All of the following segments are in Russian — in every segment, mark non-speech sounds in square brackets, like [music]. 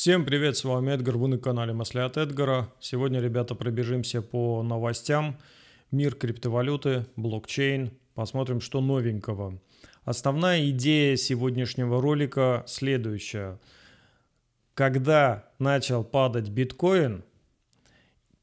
Всем привет, с вами Эдгар, вы на канале Мысли от Эдгара. Сегодня, ребята, пробежимся по новостям. Мир криптовалюты, блокчейн, посмотрим, что новенького. Основная идея сегодняшнего ролика следующая. Когда начал падать биткоин,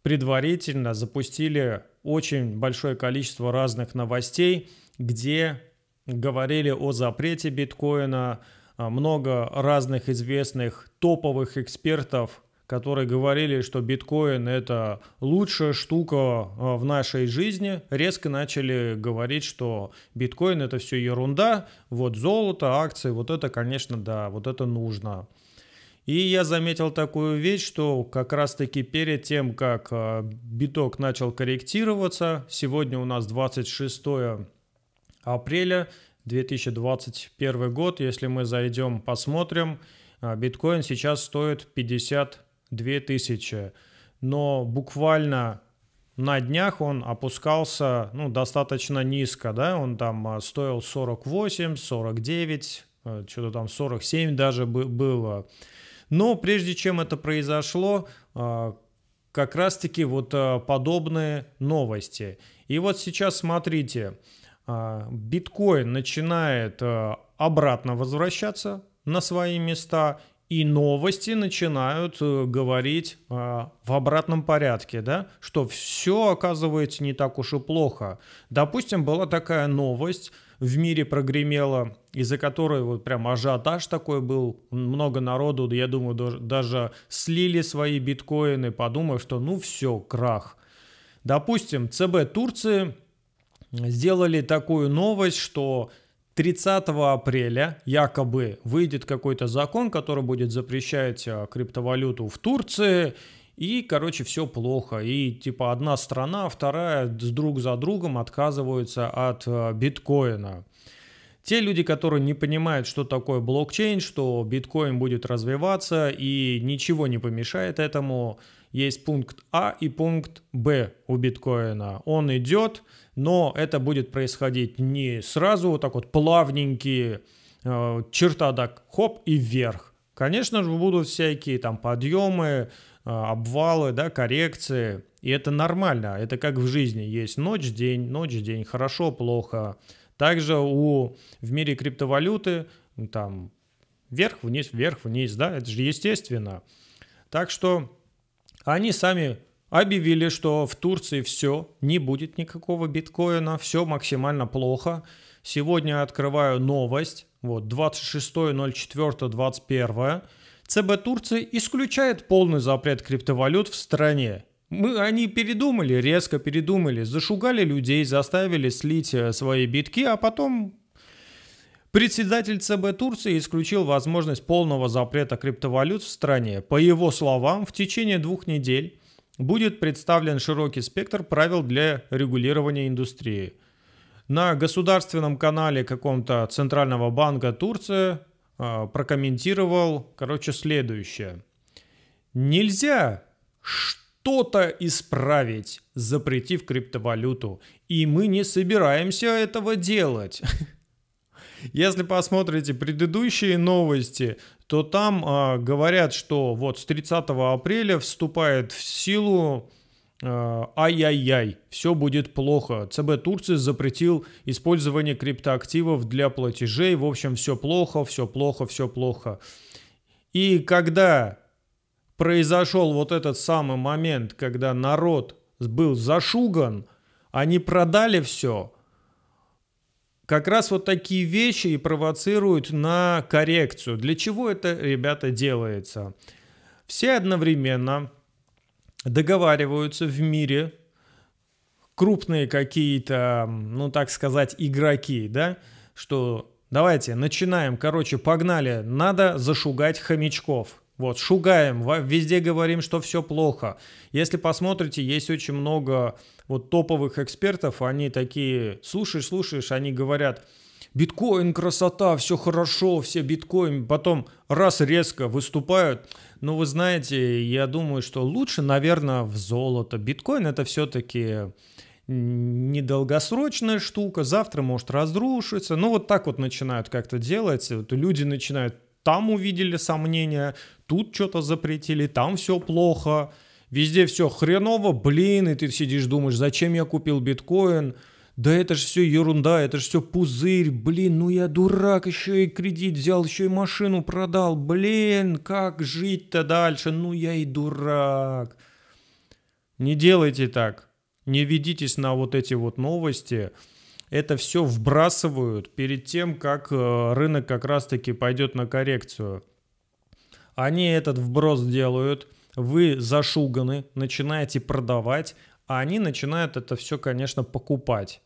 предварительно запустили очень большое количество разных новостей, где говорили о запрете биткоина, а, много разных известных топовых экспертов, которые говорили, что биткоин это лучшая штука а, в нашей жизни, резко начали говорить, что биткоин это все ерунда, вот золото, акции, вот это, конечно, да, вот это нужно. И я заметил такую вещь, что как раз-таки перед тем, как а, биток начал корректироваться, сегодня у нас 26 апреля, 2021 год, если мы зайдем, посмотрим, а, биткоин сейчас стоит 52 тысячи. Но буквально на днях он опускался ну, достаточно низко, да, он там а, стоил 48, 49, а, что-то там 47 даже было. Но прежде чем это произошло, как раз-таки вот подобные новости. И вот сейчас смотрите, а, биткоин начинает а, обратно возвращаться на свои места, и новости начинают э, говорить а, в обратном порядке, да, что все оказывается не так уж и плохо. Допустим, была такая новость, в мире прогремела, из-за которой вот прям ажиотаж такой был, много народу, я думаю, даже слили свои биткоины, подумав, что ну все, крах. Допустим, ЦБ Турции – сделали такую новость, что 30 апреля якобы выйдет какой-то закон, который будет запрещать а, криптовалюту в Турции. И, короче, все плохо. И, типа, одна страна, а вторая с друг за другом отказываются от а, биткоина. Те люди, которые не понимают, что такое блокчейн, что биткоин будет развиваться и ничего не помешает этому, есть пункт А и пункт Б у биткоина. Он идет, но это будет происходить не сразу, вот так вот плавненькие, э, черта так хоп и вверх. Конечно же будут всякие там подъемы, э, обвалы, да, коррекции, и это нормально, это как в жизни, есть ночь-день, ночь-день, хорошо-плохо. Также у, в мире криптовалюты ну, там вверх-вниз, вверх-вниз, да, это же естественно. Так что они сами объявили, что в Турции все, не будет никакого биткоина, все максимально плохо. Сегодня открываю новость, вот 26.04.21. ЦБ Турции исключает полный запрет криптовалют в стране. Мы, они передумали, резко передумали, зашугали людей, заставили слить э, свои битки, а потом Председатель ЦБ Турции исключил возможность полного запрета криптовалют в стране. По его словам, в течение двух недель будет представлен широкий спектр правил для регулирования индустрии. На государственном канале каком-то Центрального банка Турции а, прокомментировал, короче, следующее. Нельзя что-то исправить, запретив криптовалюту. И мы не собираемся этого делать. [laughs] Если посмотрите предыдущие новости, то там а, говорят, что вот с 30 апреля вступает в силу а, ай-яй-яй, все будет плохо. ЦБ Турции запретил использование криптоактивов для платежей. В общем, все плохо, все плохо, все плохо. И когда произошел вот этот самый момент, когда народ был зашуган, они продали все – как раз вот такие вещи и провоцируют на коррекцию. Для чего это, ребята, делается? Все одновременно договариваются в мире, крупные какие-то, ну так сказать, игроки, да, что давайте начинаем, короче, погнали, надо зашугать хомячков. Вот, шугаем, везде говорим, что все плохо. Если посмотрите, есть очень много вот топовых экспертов, они такие, слушаешь, слушаешь, они говорят, биткоин красота, все хорошо, все биткоин, потом раз резко выступают. Но ну, вы знаете, я думаю, что лучше, наверное, в золото. Биткоин это все-таки недолгосрочная штука, завтра может разрушиться. Ну вот так вот начинают как-то делать, вот люди начинают там увидели сомнения, тут что-то запретили, там все плохо. Везде все хреново, блин, и ты сидишь, думаешь, зачем я купил биткоин? Да это же все ерунда, это же все пузырь, блин, ну я дурак, еще и кредит взял, еще и машину продал, блин, как жить-то дальше, ну я и дурак. Не делайте так, не ведитесь на вот эти вот новости, это все вбрасывают перед тем, как э, рынок как раз-таки пойдет на коррекцию. Они этот вброс делают – вы зашуганы, начинаете продавать, а они начинают это все, конечно, покупать.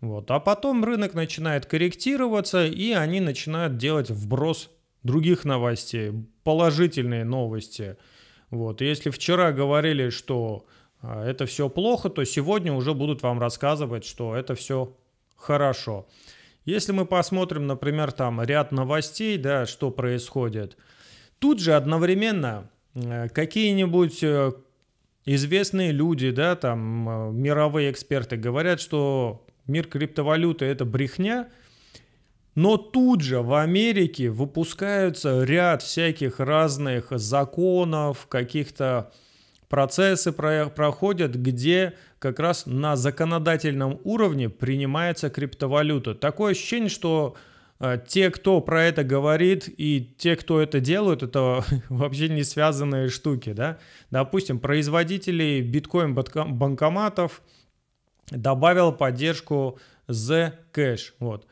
Вот. А потом рынок начинает корректироваться, и они начинают делать вброс других новостей, положительные новости. Вот. Если вчера говорили, что а, это все плохо, то сегодня уже будут вам рассказывать, что это все хорошо. Если мы посмотрим, например, там ряд новостей, да, что происходит, тут же одновременно Э, какие-нибудь э, известные люди, да, там э, мировые эксперты говорят, что мир криптовалюты это брехня, но тут же в Америке выпускаются ряд всяких разных законов, каких-то процессы проходят, где как раз на законодательном уровне принимается криптовалюта. Такое ощущение, что а, те, кто про это говорит, и те, кто это делают, это [laughs] вообще не связанные штуки, да. Допустим, производители биткоин-банкоматов добавил поддержку Zcash, вот.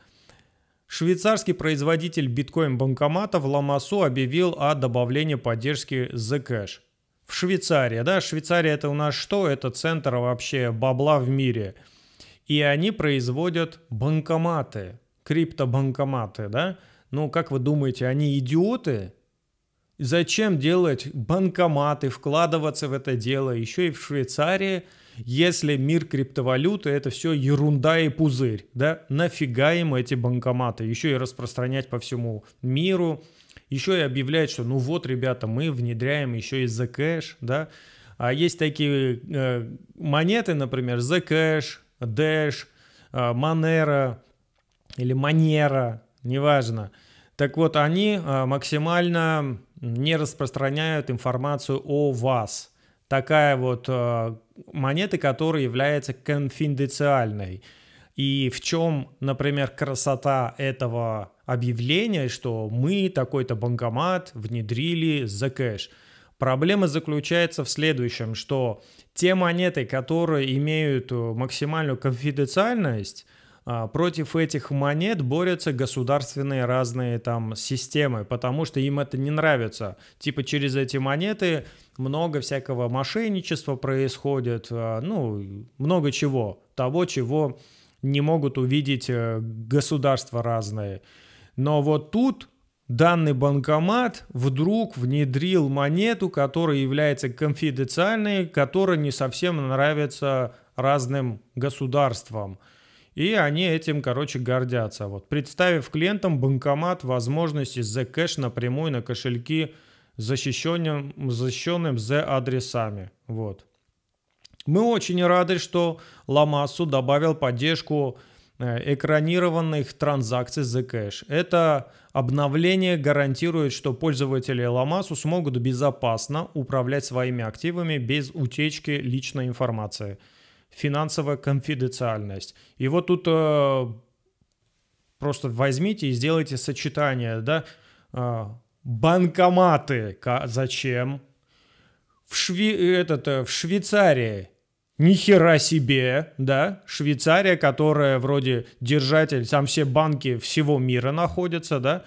Швейцарский производитель биткоин-банкоматов Ламасу объявил о добавлении поддержки Zcash. В Швейцарии, да, Швейцария это у нас что? Это центр вообще бабла в мире. И они производят банкоматы, криптобанкоматы, да? Ну, как вы думаете, они идиоты? Зачем делать банкоматы, вкладываться в это дело, еще и в Швейцарии, если мир криптовалюты – это все ерунда и пузырь, да? Нафига им эти банкоматы? Еще и распространять по всему миру, еще и объявлять, что ну вот, ребята, мы внедряем еще и Zcash, да? А есть такие э, монеты, например, Zcash, Dash, э, Monero – или манера, неважно. Так вот, они э, максимально не распространяют информацию о вас. Такая вот э, монета, которая является конфиденциальной. И в чем, например, красота этого объявления, что мы такой-то банкомат внедрили за кэш. Проблема заключается в следующем, что те монеты, которые имеют э, максимальную конфиденциальность, а, против этих монет борются государственные разные там системы, потому что им это не нравится. Типа через эти монеты много всякого мошенничества происходит, а, ну, много чего, того, чего не могут увидеть э, государства разные. Но вот тут данный банкомат вдруг внедрил монету, которая является конфиденциальной, которая не совсем нравится разным государствам. И они этим, короче, гордятся. Вот, представив клиентам банкомат, возможность из Zcash напрямую на кошельки защищенным, защищенным Z адресами. Вот. Мы очень рады, что Ламасу добавил поддержку э, экранированных транзакций Zcash. Это обновление гарантирует, что пользователи Ламасу смогут безопасно управлять своими активами без утечки личной информации – финансовая конфиденциальность. И вот тут э, просто возьмите и сделайте сочетание, да, э, банкоматы, зачем? В, Шви, этот, э, в Швейцарии ни хера себе, да, Швейцария, которая вроде держатель, там все банки всего мира находятся, да,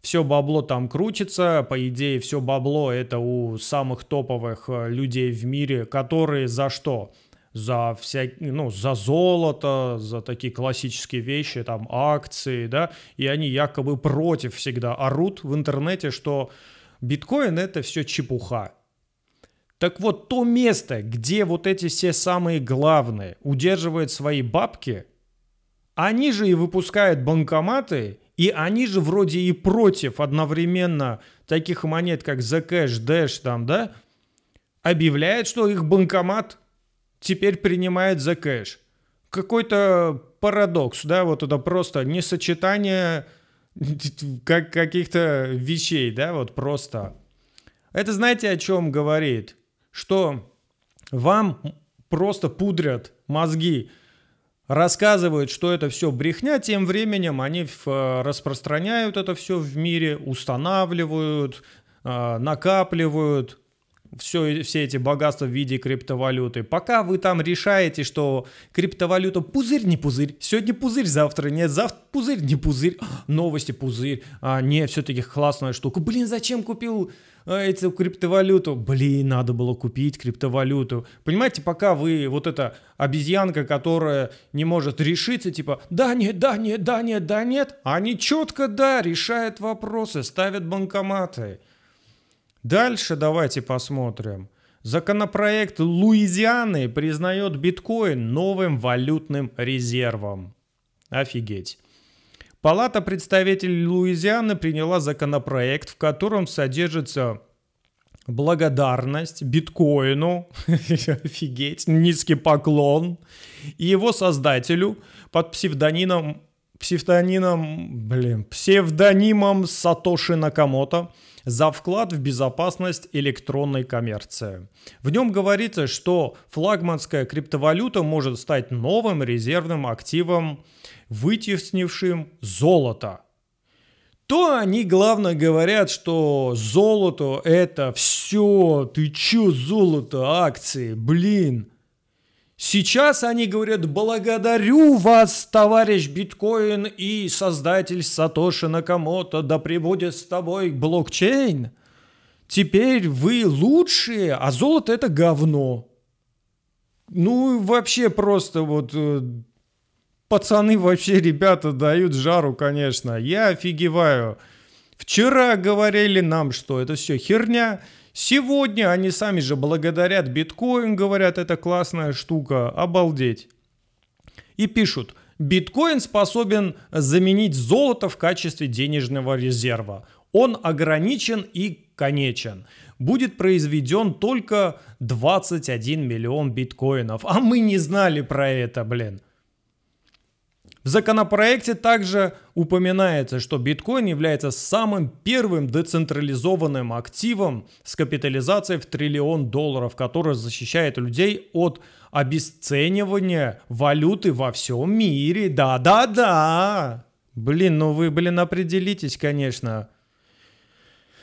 все бабло там крутится, по идее, все бабло это у самых топовых э, людей в мире, которые за что? за всякие, ну, за золото, за такие классические вещи, там, акции, да, и они якобы против всегда орут в интернете, что биткоин — это все чепуха. Так вот, то место, где вот эти все самые главные удерживают свои бабки, они же и выпускают банкоматы, и они же вроде и против одновременно таких монет, как Zcash, Dash, там, да, объявляют, что их банкомат теперь принимает за кэш. Какой-то парадокс, да, вот это просто несочетание [laughs] как каких-то вещей, да, вот просто. Это знаете, о чем говорит? Что вам просто пудрят мозги, рассказывают, что это все брехня, тем временем они э, распространяют это все в мире, устанавливают, э, накапливают, все, все эти богатства в виде криптовалюты. Пока вы там решаете, что криптовалюта пузырь не пузырь, сегодня пузырь, завтра нет, завтра пузырь не пузырь, а, новости пузырь, а не все-таки классная штука. Блин, зачем купил э, эту криптовалюту? Блин, надо было купить криптовалюту. Понимаете, пока вы вот эта обезьянка, которая не может решиться, типа, да, нет, да, нет, да, нет, да, нет, они четко, да, решают вопросы, ставят банкоматы. Дальше давайте посмотрим. Законопроект Луизианы признает биткоин новым валютным резервом. Офигеть. Палата представителей Луизианы приняла законопроект, в котором содержится благодарность биткоину, [laughs] офигеть, низкий поклон, и его создателю под псевдонимом, псевдонимом, блин, псевдонимом Сатоши Накамото – за вклад в безопасность электронной коммерции. В нем говорится, что флагманская криптовалюта может стать новым резервным активом, вытеснившим золото – то они, главное, говорят, что золото это все, ты че золото, акции, блин. Сейчас они говорят, благодарю вас, товарищ биткоин и создатель Сатоши Накамото, да прибудет с тобой блокчейн. Теперь вы лучшие, а золото это говно. Ну, вообще просто вот э, пацаны вообще, ребята, дают жару, конечно. Я офигеваю. Вчера говорили нам, что это все херня. Сегодня они сами же благодарят биткоин, говорят, это классная штука, обалдеть. И пишут, биткоин способен заменить золото в качестве денежного резерва. Он ограничен и конечен. Будет произведен только 21 миллион биткоинов. А мы не знали про это, блин. В законопроекте также упоминается, что биткоин является самым первым децентрализованным активом с капитализацией в триллион долларов, который защищает людей от обесценивания валюты во всем мире. Да-да-да! Блин, ну вы, блин, определитесь, конечно.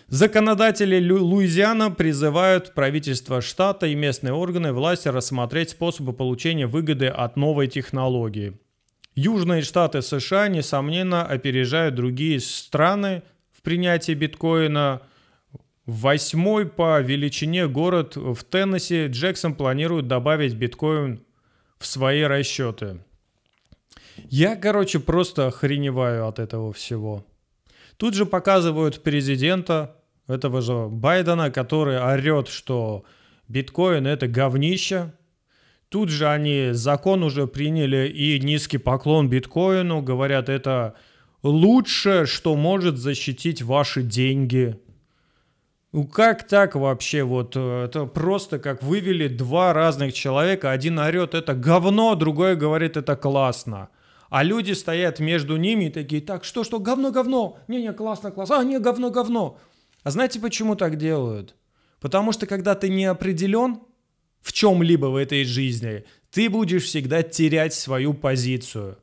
Законодатели Лу- Луизиана призывают правительство штата и местные органы власти рассмотреть способы получения выгоды от новой технологии. Южные штаты США, несомненно, опережают другие страны в принятии биткоина. Восьмой по величине город в Теннесси Джексон планирует добавить биткоин в свои расчеты. Я, короче, просто охреневаю от этого всего. Тут же показывают президента, этого же Байдена, который орет, что биткоин это говнище, Тут же они закон уже приняли и низкий поклон биткоину, говорят, это лучшее, что может защитить ваши деньги. Ну как так вообще? Вот э, это просто как вывели два разных человека. Один орет это говно, другой говорит это классно. А люди стоят между ними и такие, так, что, что, говно, говно, не-не, классно, классно, а, не, говно, говно. А знаете, почему так делают? Потому что когда ты не определен, в чем-либо в этой жизни, ты будешь всегда терять свою позицию.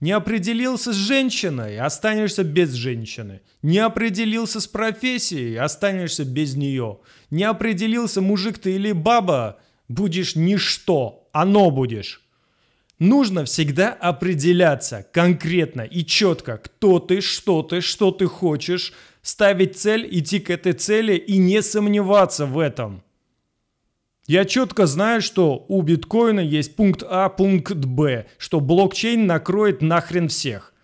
Не определился с женщиной, останешься без женщины. Не определился с профессией, останешься без нее. Не определился, мужик ты или баба, будешь ничто, оно будешь. Нужно всегда определяться конкретно и четко, кто ты, что ты, что ты хочешь, ставить цель, идти к этой цели и не сомневаться в этом – я четко знаю, что у биткоина есть пункт А, пункт Б, что блокчейн накроет нахрен всех.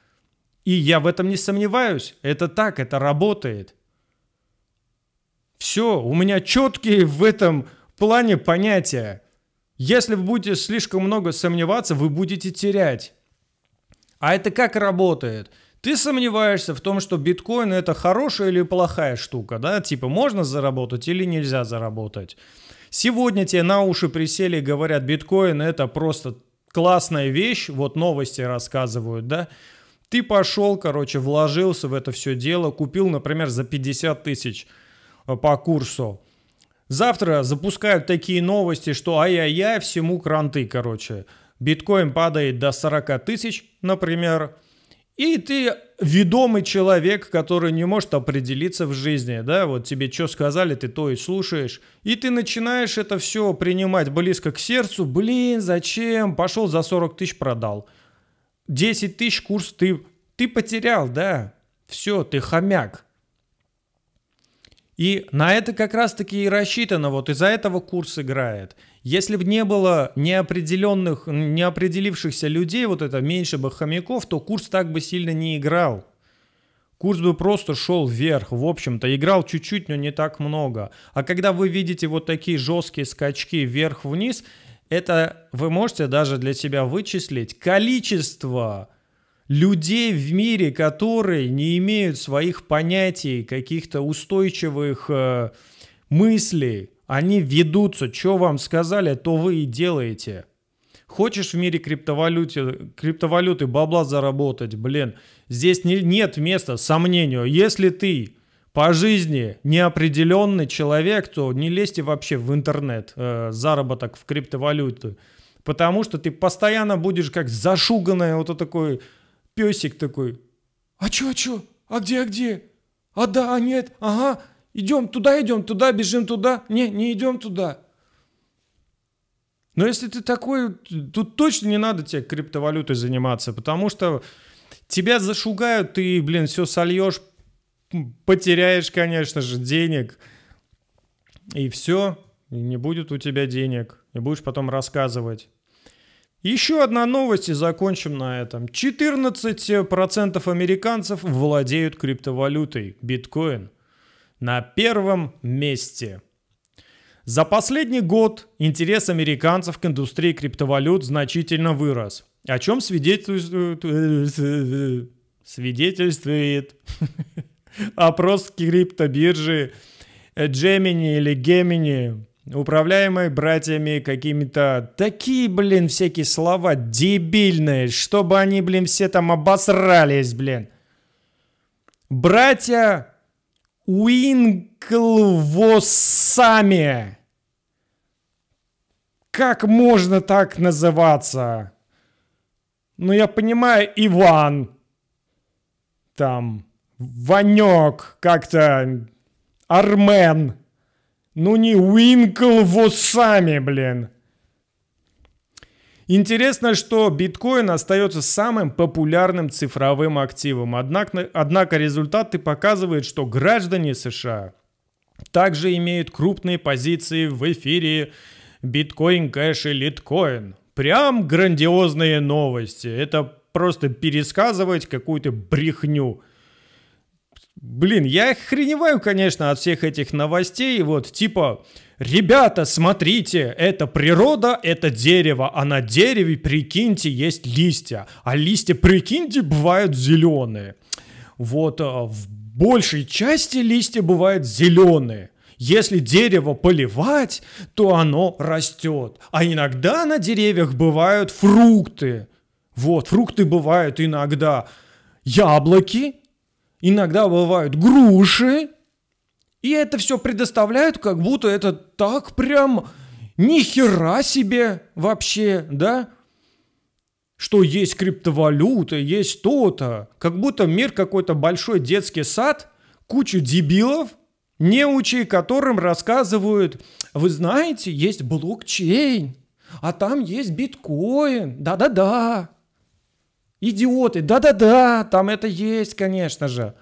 И я в этом не сомневаюсь. Это так, это работает. Все, у меня четкие в этом плане понятия. Если вы будете слишком много сомневаться, вы будете терять. А это как работает? Ты сомневаешься в том, что биткоин это хорошая или плохая штука, да? Типа можно заработать или нельзя заработать. Сегодня тебе на уши присели и говорят, биткоин это просто классная вещь, вот новости рассказывают, да, ты пошел, короче, вложился в это все дело, купил, например, за 50 тысяч э, по курсу. Завтра запускают такие новости, что ай-яй-яй, всему кранты, короче. Биткоин падает до 40 тысяч, например. И ты ведомый человек, который не может определиться в жизни, да, вот тебе что сказали, ты то и слушаешь, и ты начинаешь это все принимать близко к сердцу, блин, зачем, пошел за 40 тысяч продал, 10 тысяч курс ты, ты потерял, да, все, ты хомяк, и на это как раз-таки и рассчитано, вот из-за этого курс играет. Если бы не было неопределенных, неопределившихся людей, вот это меньше бы хомяков, то курс так бы сильно не играл. Курс бы просто шел вверх, в общем-то, играл чуть-чуть, но не так много. А когда вы видите вот такие жесткие скачки вверх-вниз, это вы можете даже для себя вычислить количество людей в мире, которые не имеют своих понятий, каких-то устойчивых э, мыслей. Они ведутся, что вам сказали, то вы и делаете. Хочешь в мире криптовалюты, криптовалюты бабла заработать, блин, здесь не, нет места сомнению. Если ты по жизни неопределенный человек, то не лезьте вообще в интернет, э, заработок в криптовалюты потому что ты постоянно будешь как зашуганное, вот такой Песик такой, а чё, а чё, а где, а где? А да, а нет, ага, идем туда, идем туда, бежим туда, не, не идем туда. Но если ты такой, тут точно не надо тебе криптовалютой заниматься, потому что тебя зашугают, ты, блин, все сольешь, потеряешь, конечно же, денег, и все, и не будет у тебя денег, и будешь потом рассказывать. Еще одна новость и закончим на этом. 14% американцев владеют криптовалютой биткоин на первом месте. За последний год интерес американцев к индустрии криптовалют значительно вырос, о чем свидетельствует, э, свидетельствует [laughs] опрос криптобиржи Gemini или Gemini управляемой братьями какими-то такие, блин, всякие слова дебильные, чтобы они, блин, все там обосрались, блин. Братья Уинклвосами. Как можно так называться? Ну, я понимаю, Иван. Там, Ванек, как-то Армен. Ну не Уинкл Уинклвосами, блин. Интересно, что биткоин остается самым популярным цифровым активом, однако, однако результаты показывают, что граждане США также имеют крупные позиции в эфире биткоин кэш и литкоин. Прям грандиозные новости. Это просто пересказывать какую-то брехню – Блин, я охреневаю, конечно, от всех этих новостей. Вот, типа, ребята, смотрите, это природа, это дерево, а на дереве, прикиньте, есть листья. А листья, прикиньте, бывают зеленые. Вот, э, в большей части листья бывают зеленые. Если дерево поливать, то оно растет. А иногда на деревьях бывают фрукты. Вот, фрукты бывают иногда яблоки, иногда бывают груши, и это все предоставляют, как будто это так прям ни хера себе вообще, да? Что есть криптовалюта, есть то-то. Как будто мир какой-то большой детский сад, кучу дебилов, неучи которым рассказывают, вы знаете, есть блокчейн, а там есть биткоин, да-да-да. Идиоты, да-да-да, там это есть, конечно же.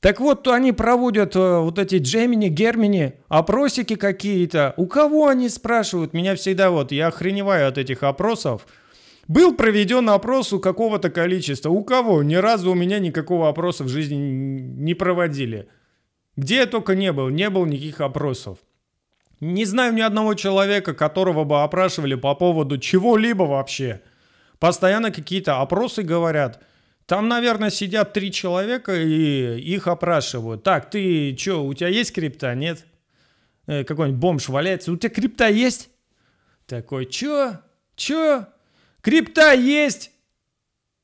Так вот, они проводят э, вот эти Джемини, Гермини, опросики какие-то. У кого они спрашивают? Меня всегда вот, я охреневаю от этих опросов. Был проведен опрос у какого-то количества. У кого? Ни разу у меня никакого опроса в жизни не проводили. Где я только не был, не было никаких опросов. Не знаю ни одного человека, которого бы опрашивали по поводу чего-либо вообще – Постоянно какие-то опросы говорят. Там, наверное, сидят три человека и их опрашивают. Так, ты что, у тебя есть крипта? Нет? Э, какой-нибудь бомж валяется. У тебя крипта есть? Такой, чё? Чё? Крипта есть?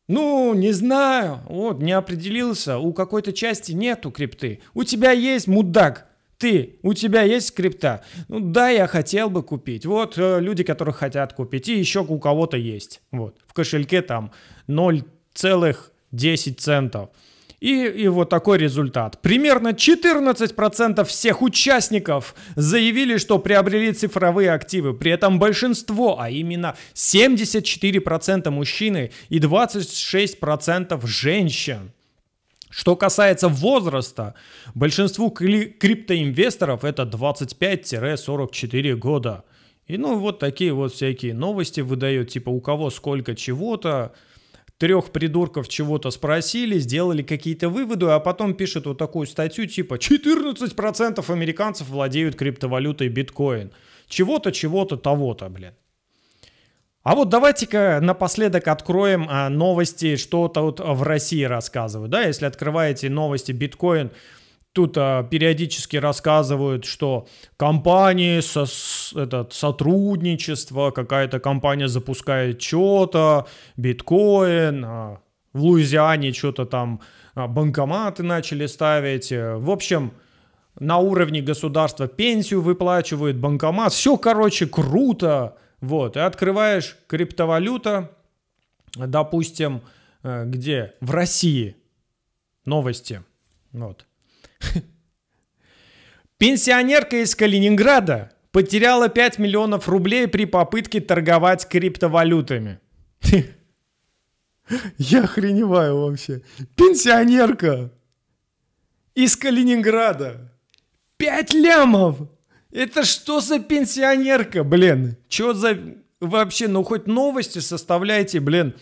Ну, не знаю. Вот, не определился. У какой-то части нету крипты. У тебя есть, мудак ты, у тебя есть скрипта? Ну да, я хотел бы купить. Вот э, люди, которые хотят купить, и еще у кого-то есть. Вот, в кошельке там 0,10 центов. И, и вот такой результат. Примерно 14% всех участников заявили, что приобрели цифровые активы. При этом большинство, а именно 74% мужчины и 26% женщин что касается возраста, большинству криптоинвесторов это 25-44 года. И ну вот такие вот всякие новости выдают, типа у кого сколько чего-то, трех придурков чего-то спросили, сделали какие-то выводы, а потом пишет вот такую статью типа 14% американцев владеют криптовалютой биткоин. Чего-то, чего-то, того-то, блин. А вот давайте-ка напоследок откроем а, новости, что то вот в России рассказывают. Да, если открываете новости биткоин, тут а, периодически рассказывают, что компании, со, этот, сотрудничество, какая-то компания запускает что-то, биткоин, а, в Луизиане что-то там а, банкоматы начали ставить. Э, в общем, на уровне государства пенсию выплачивают, банкомат. Все, короче, круто. Вот, и открываешь криптовалюта, допустим, э, где? В России. Новости. Вот. [laughs] Пенсионерка из Калининграда потеряла 5 миллионов рублей при попытке торговать криптовалютами. [laughs] Я охреневаю вообще. Пенсионерка из Калининграда. 5 лямов! Это что за пенсионерка, блин? Чё за... Вообще, ну хоть новости составляйте, блин,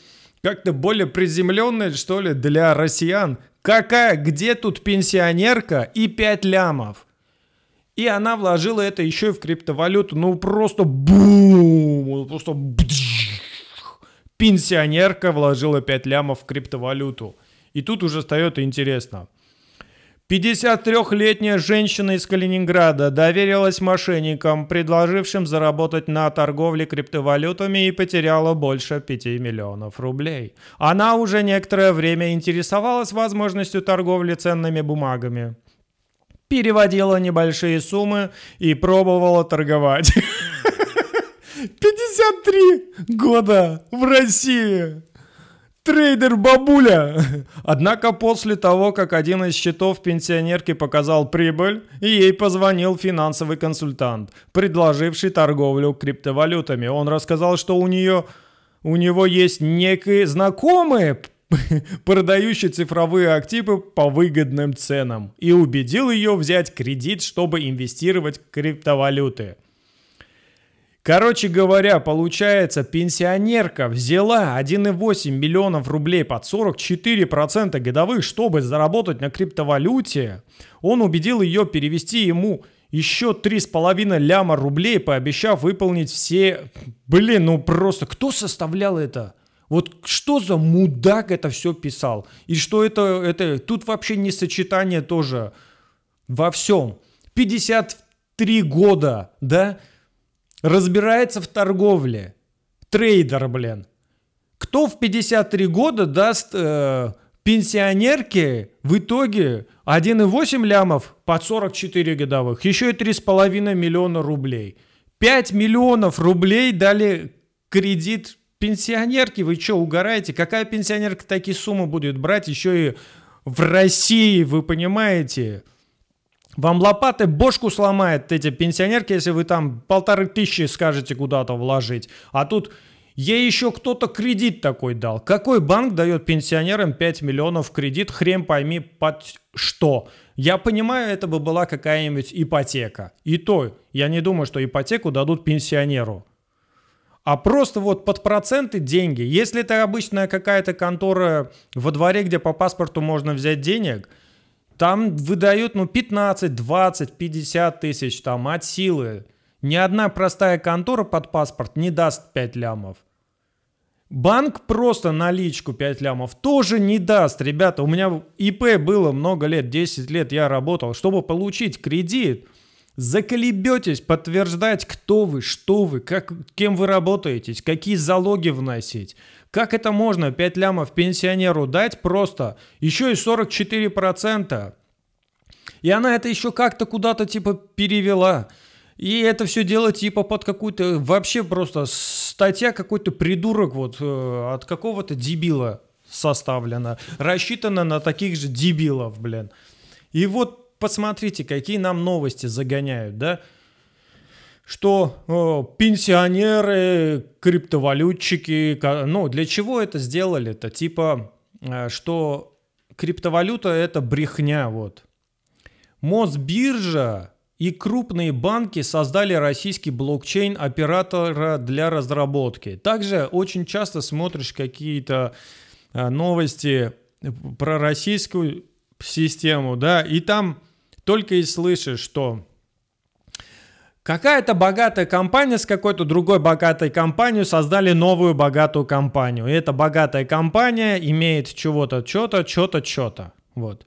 как-то более приземленные, что ли, для россиян. Какая, где тут пенсионерка и 5 лямов? И она вложила это еще и в криптовалюту. Ну просто бум! Просто пенсионерка вложила 5 лямов в криптовалюту. И тут уже встает интересно. 53-летняя женщина из Калининграда доверилась мошенникам, предложившим заработать на торговле криптовалютами и потеряла больше 5 миллионов рублей. Она уже некоторое время интересовалась возможностью торговли ценными бумагами. Переводила небольшие суммы и пробовала торговать. 53 [laughs] года в России трейдер бабуля. Однако после того, как один из счетов пенсионерки показал прибыль, ей позвонил финансовый консультант, предложивший торговлю криптовалютами. Он рассказал, что у нее у него есть некие знакомые, продающие цифровые активы по выгодным ценам и убедил ее взять кредит, чтобы инвестировать в криптовалюты. Короче говоря, получается, пенсионерка взяла 1,8 миллионов рублей под 44% годовых, чтобы заработать на криптовалюте. Он убедил ее перевести ему еще 3,5 ляма рублей, пообещав выполнить все... Блин, ну просто кто составлял это? Вот что за мудак это все писал? И что это... это... Тут вообще не сочетание тоже во всем. 53 года, да? разбирается в торговле, трейдер, блин. Кто в 53 года даст э, пенсионерке в итоге 1,8 лямов под 44 годовых, еще и 3,5 миллиона рублей. 5 миллионов рублей дали кредит пенсионерке. Вы что, угораете? Какая пенсионерка такие суммы будет брать еще и в России, вы понимаете? Вам лопаты бошку сломает эти пенсионерки, если вы там полторы тысячи скажете куда-то вложить. А тут ей еще кто-то кредит такой дал. Какой банк дает пенсионерам 5 миллионов кредит, хрен пойми под что? Я понимаю, это бы была какая-нибудь ипотека. И то, я не думаю, что ипотеку дадут пенсионеру а просто вот под проценты деньги. Если это обычная какая-то контора во дворе, где по паспорту можно взять денег, там выдают, ну, 15, 20, 50 тысяч там от силы. Ни одна простая контора под паспорт не даст 5 лямов. Банк просто наличку 5 лямов тоже не даст. Ребята, у меня ИП было много лет, 10 лет я работал. Чтобы получить кредит, заколебетесь подтверждать, кто вы, что вы, как, кем вы работаете, какие залоги вносить. Как это можно 5 лямов пенсионеру дать просто? Еще и 44%. И она это еще как-то куда-то типа перевела. И это все дело типа под какую-то... Вообще просто статья какой-то придурок вот э, от какого-то дебила составлена. Рассчитана на таких же дебилов, блин. И вот посмотрите, какие нам новости загоняют, да? Что о, пенсионеры, криптовалютчики, ну, для чего это сделали? Это типа, э, что криптовалюта это брехня, вот. Мосбиржа и крупные банки создали российский блокчейн оператора для разработки. Также очень часто смотришь какие-то э, новости э, про российскую систему, да, и там только и слышишь, что Какая-то богатая компания с какой-то другой богатой компанией создали новую богатую компанию. И эта богатая компания имеет чего-то, что-то, что-то, что-то. Вот.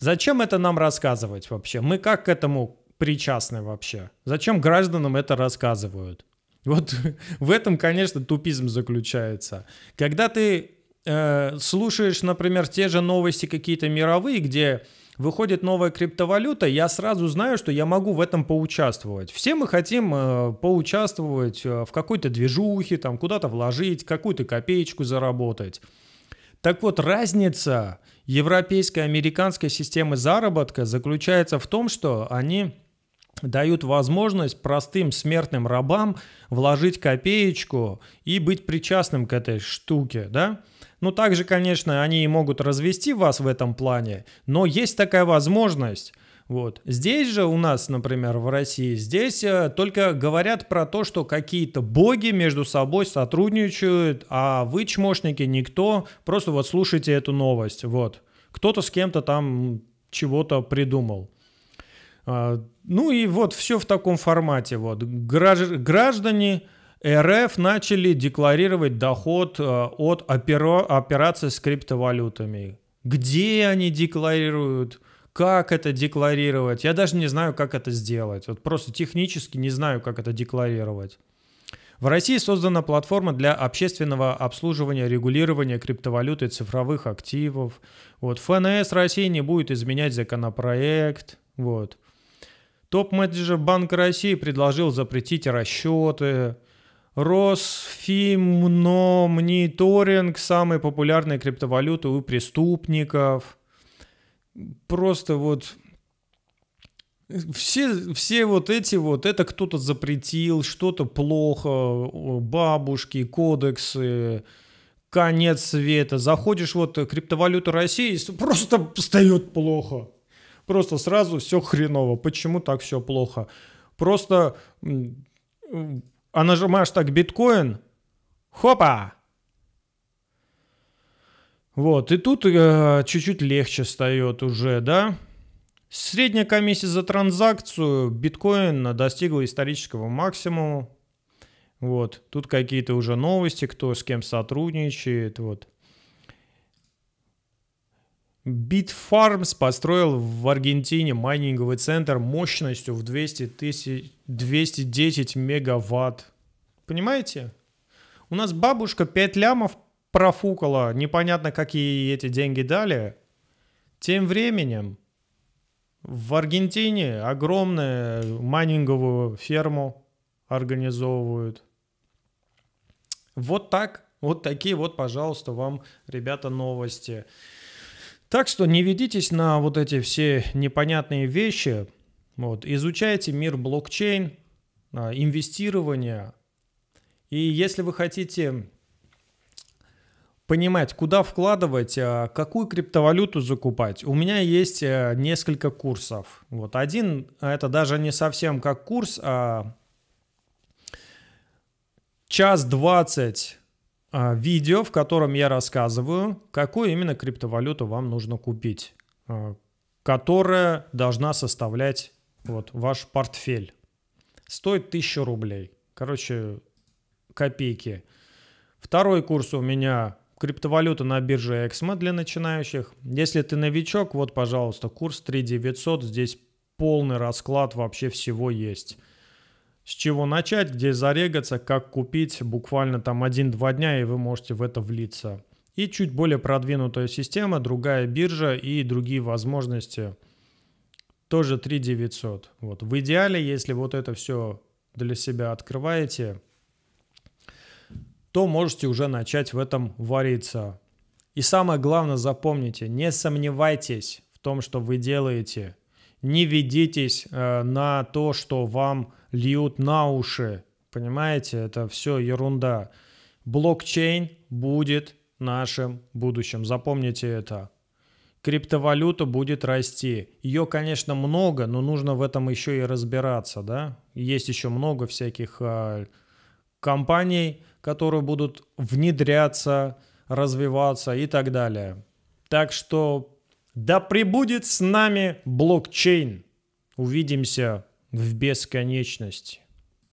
Зачем это нам рассказывать вообще? Мы как к этому причастны вообще? Зачем гражданам это рассказывают? Вот [laughs] в этом, конечно, тупизм заключается. Когда ты э, слушаешь, например, те же новости какие-то мировые, где выходит новая криптовалюта, я сразу знаю, что я могу в этом поучаствовать. Все мы хотим э, поучаствовать э, в какой-то движухе, там куда-то вложить, какую-то копеечку заработать. Так вот, разница европейской и американской системы заработка заключается в том, что они дают возможность простым смертным рабам вложить копеечку и быть причастным к этой штуке, да? Ну, также, конечно, они и могут развести вас в этом плане, но есть такая возможность. Вот. Здесь же у нас, например, в России, здесь э, только говорят про то, что какие-то боги между собой сотрудничают, а вы, чмошники, никто, просто вот слушайте эту новость. Вот. Кто-то с кем-то там чего-то придумал. Э, ну и вот все в таком формате. Вот. Гражд- граждане РФ начали декларировать доход э, от опера- операций с криптовалютами. Где они декларируют? Как это декларировать? Я даже не знаю, как это сделать. Вот просто технически не знаю, как это декларировать. В России создана платформа для общественного обслуживания, регулирования криптовалюты, цифровых активов. Вот. ФНС России не будет изменять законопроект. Вот. Топ-менеджер Банка России предложил запретить расчеты. Росфимномониторинг самой популярной криптовалюты у преступников. Просто вот все, все вот эти вот, это кто-то запретил, что-то плохо, бабушки, кодексы, конец света. Заходишь вот э, криптовалюту России, просто встает плохо. Просто сразу все хреново. Почему так все плохо? Просто а нажимаешь так биткоин, хопа! Вот, и тут э, чуть-чуть легче встает уже, да? Средняя комиссия за транзакцию биткоина достигла исторического максимума. Вот, тут какие-то уже новости, кто с кем сотрудничает, вот. Bitfarms построил в Аргентине майнинговый центр мощностью в 200 тысяч, 210 мегаватт. Понимаете? У нас бабушка 5 лямов профукала, непонятно, какие эти деньги дали. Тем временем в Аргентине огромную майнинговую ферму организовывают. Вот так, вот такие вот, пожалуйста, вам, ребята, новости. Так что не ведитесь на вот эти все непонятные вещи. Вот, изучайте мир блокчейн, а, инвестирование, И если вы хотите понимать, куда вкладывать, а, какую криптовалюту закупать. У меня есть а, несколько курсов. Вот один, это даже не совсем как курс, а час двадцать а, видео, в котором я рассказываю, какую именно криптовалюту вам нужно купить, а, которая должна составлять вот ваш портфель. Стоит 1000 рублей. Короче, копейки. Второй курс у меня криптовалюта на бирже Эксмо для начинающих. Если ты новичок, вот, пожалуйста, курс 3900. Здесь полный расклад вообще всего есть с чего начать, где зарегаться, как купить буквально там 1-2 дня, и вы можете в это влиться. И чуть более продвинутая система, другая биржа и другие возможности. Тоже 3900. Вот. В идеале, если вот это все для себя открываете, то можете уже начать в этом вариться. И самое главное, запомните, не сомневайтесь в том, что вы делаете. Не ведитесь э, на то, что вам льют на уши. Понимаете, это все ерунда. Блокчейн будет нашим будущим. Запомните это. Криптовалюта будет расти. Ее, конечно, много, но нужно в этом еще и разбираться, да? Есть еще много всяких э, компаний, которые будут внедряться, развиваться и так далее. Так что да пребудет с нами блокчейн. Увидимся в бесконечность.